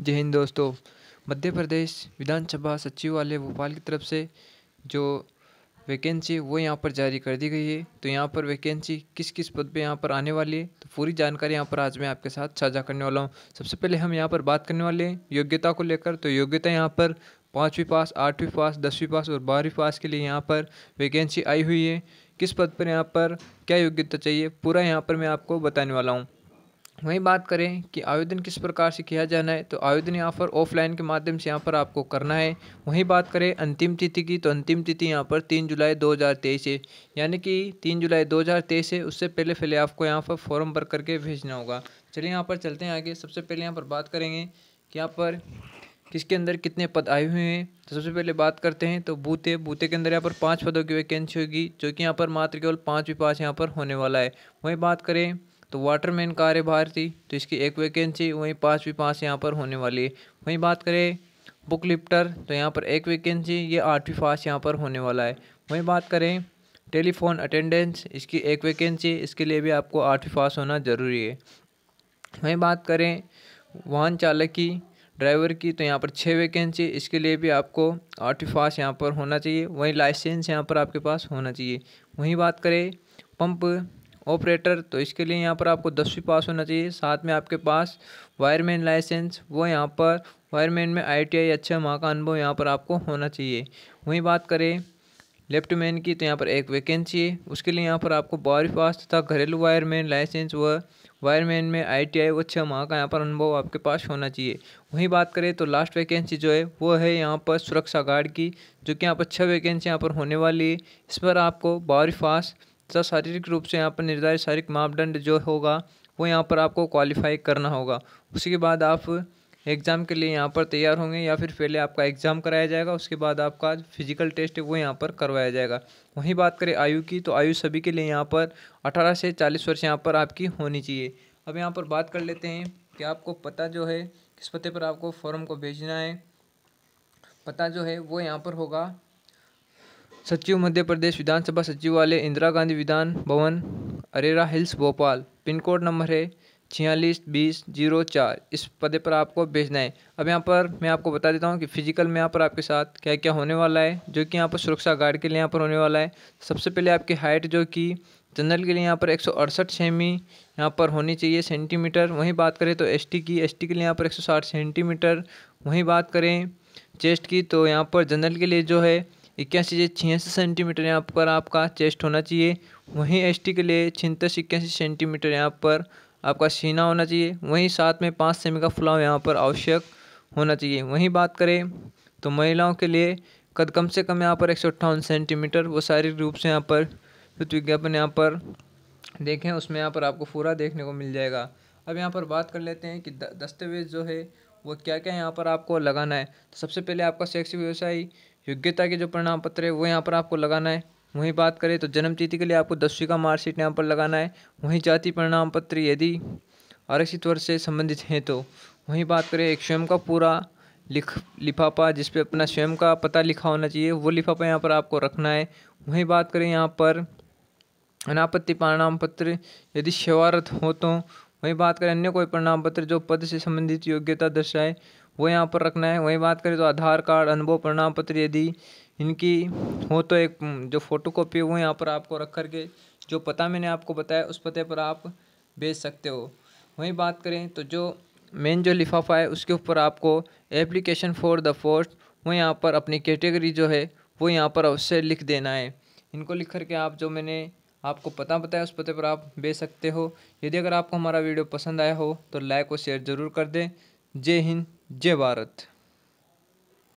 जय हिंद दोस्तों मध्य प्रदेश विधानसभा सचिवालय भोपाल की तरफ से जो वैकेंसी वो यहाँ पर जारी कर दी गई है तो यहाँ पर वैकेंसी किस किस पद पे यहाँ पर आने वाली है तो पूरी जानकारी यहाँ पर आज मैं आपके साथ साझा करने वाला हूँ सबसे पहले हम यहाँ पर बात करने वाले हैं योग्यता को लेकर तो योग्यता यहाँ पर पाँचवीं पास आठवीं पास दसवीं पास और बारहवीं पास के लिए यहाँ पर वैकेंसी आई हुई है किस पद पर यहाँ पर क्या योग्यता चाहिए पूरा यहाँ पर मैं आपको बताने वाला हूँ वहीं बात करें कि आवेदन किस प्रकार से किया जाना है तो आवेदन यहाँ पर ऑफलाइन के माध्यम से यहाँ पर आपको करना है वहीं बात करें अंतिम तिथि की तो अंतिम तिथि यहाँ पर तीन जुलाई 2023 है यानी कि तीन जुलाई 2023 है उससे पहले पहले आपको यहाँ पर फॉर्म भर करके भेजना होगा चलिए यहाँ पर चलते हैं आगे सबसे पहले यहाँ पर बात करेंगे कि यहाँ पर किसके अंदर कितने पद आए हुए हैं तो सबसे पहले बात करते हैं तो बूते बूते के अंदर यहाँ पर पाँच पदों की वैकेंसी होगी जो कि यहाँ पर मात्र केवल पाँच विपास यहाँ पर होने वाला है वहीं बात करें तो वाटरमैन कार्यभार थी तो इसकी एक वैकेंसी वहीं पाँचवीं पास यहाँ पर होने वाली है वहीं बात करें बुक लिफ्टर तो यहाँ पर एक वैकेंसी ये आठवीं पास यहाँ पर होने वाला है वहीं बात करें टेलीफोन अटेंडेंस इसकी एक वैकेंसी इसके लिए भी आपको आठवीं पास होना ज़रूरी है वहीं बात करें वाहन चालक की ड्राइवर की तो यहाँ पर छः वैकेंसी इसके लिए भी आपको आठवीं पास यहाँ पर होना चाहिए वहीं लाइसेंस यहाँ पर आपके पास होना चाहिए वहीं बात करें पंप ऑपरेटर तो इसके लिए यहाँ पर आपको दसवीं पास होना चाहिए साथ में आपके पास वायरमैन लाइसेंस वो यहाँ पर वायरमैन में आईटीआई अच्छा माह का अनुभव यहाँ पर आपको होना चाहिए वहीं बात करें लेफ़्ट मैन की तो यहाँ पर एक वैकेंसी है उसके लिए यहाँ पर आपको बारहवीं पास तथा घरेलू वायरमैन लाइसेंस व वायरमैन में आई टी आई व छः माह का यहाँ पर अनुभव आपके पास होना चाहिए वहीं बात करें तो लास्ट वैकेंसी जो है वो है यहाँ पर सुरक्षा गार्ड की जो कि यहाँ पर छः वैकेंसी यहाँ पर होने वाली है इस पर आपको बारहवीं पास तथा शारीरिक रूप से यहाँ पर निर्धारित शारीरिक मापदंड जो होगा वो यहाँ पर आपको क्वालिफाई करना होगा उसी के बाद आप एग्ज़ाम के लिए यहाँ पर तैयार होंगे या फिर पहले आपका एग्ज़ाम कराया जाएगा उसके बाद आपका फिजिकल टेस्ट है वो यहाँ पर करवाया जाएगा वहीं बात करें आयु की तो आयु सभी के लिए यहाँ पर 18 से 40 वर्ष यहाँ पर आपकी होनी चाहिए अब यहाँ पर बात कर लेते हैं कि आपको पता जो है किस पते पर आपको फॉर्म को भेजना है पता जो है वो यहाँ पर होगा सचिव मध्य प्रदेश विधानसभा सचिवालय Indira Gandhi Vidhan Bhavan Arera Hills Bhopal pin code number है छियालीस बीस जीरो चार इस पते पर आपको भेजना है अब यहाँ पर मैं आपको बता देता हूँ कि फिजिकल में यहाँ पर आपके साथ क्या क्या होने वाला है जो कि यहाँ पर सुरक्षा गार्ड के लिए यहाँ पर होने वाला है सबसे पहले आपकी हाइट जो कि जनरल के लिए यहाँ पर एक सौ अड़सठ सेमी यहाँ पर होनी चाहिए सेंटीमीटर वहीं बात करें तो एस की एस के लिए यहाँ पर एक सौ साठ सेंटीमीटर वहीं बात करें चेस्ट की तो यहाँ पर जनरल के लिए जो है इक्यासी से छियासी सेंटीमीटर यहाँ पर आपका चेस्ट होना चाहिए वहीं एस के लिए छिहत्तर इक्यासी सेंटीमीटर यहाँ पर आपका सीना होना चाहिए वहीं साथ में पाँच सेमी का फुलाव यहाँ पर आवश्यक होना चाहिए वहीं बात करें तो महिलाओं के लिए कद कम से कम यहाँ पर एक सेंटीमीटर वो शारीरिक रूप से यहाँ पर युद्ध विज्ञापन यहाँ पर देखें उसमें यहाँ पर आपको पूरा देखने को मिल जाएगा अब यहाँ पर बात कर लेते हैं कि दस्तावेज जो है वो क्या क्या यहाँ पर आपको लगाना है तो सबसे पहले आपका शैक्षिक व्यवसाय योग्यता के जो प्रणाम पत्र है वो यहाँ पर आपको लगाना है वहीं बात करें तो जन्म तिथि के लिए आपको दसवीं का मार्कशीट यहाँ पर लगाना है वहीं जाति प्रणाम पत्र यदि आरक्षित वर्ष से संबंधित हैं तो वहीं बात करें एक स्वयं का पूरा लिख लिफाफा जिस पे अपना स्वयं का पता लिखा होना चाहिए वो लिफाफा यहाँ पर आपको रखना है वहीं बात करें यहाँ पर अनापत्ति प्रणाम पत्र यदि सेवारत हो तो वहीं बात करें अन्य कोई प्रणाम पत्र जो पद से संबंधित योग्यता दर्शाए वो यहाँ पर रखना है वहीं बात करें तो आधार कार्ड अनुभव प्रणाम पत्र यदि इनकी हो तो एक जो फ़ोटो कॉपी है वो यहाँ पर आपको रख कर के जो पता मैंने आपको बताया उस पते पर आप भेज सकते हो वहीं बात करें तो जो मेन जो लिफाफा है उसके ऊपर आपको एप्लीकेशन फॉर द पोस्ट वो यहाँ पर अपनी कैटेगरी जो है वो यहाँ पर अवश्य लिख देना है इनको लिख करके आप जो मैंने आपको पता बताया उस पते पर आप भेज सकते हो यदि अगर आपको हमारा वीडियो पसंद आया हो तो लाइक और शेयर ज़रूर कर दें जय हिंद जय भारत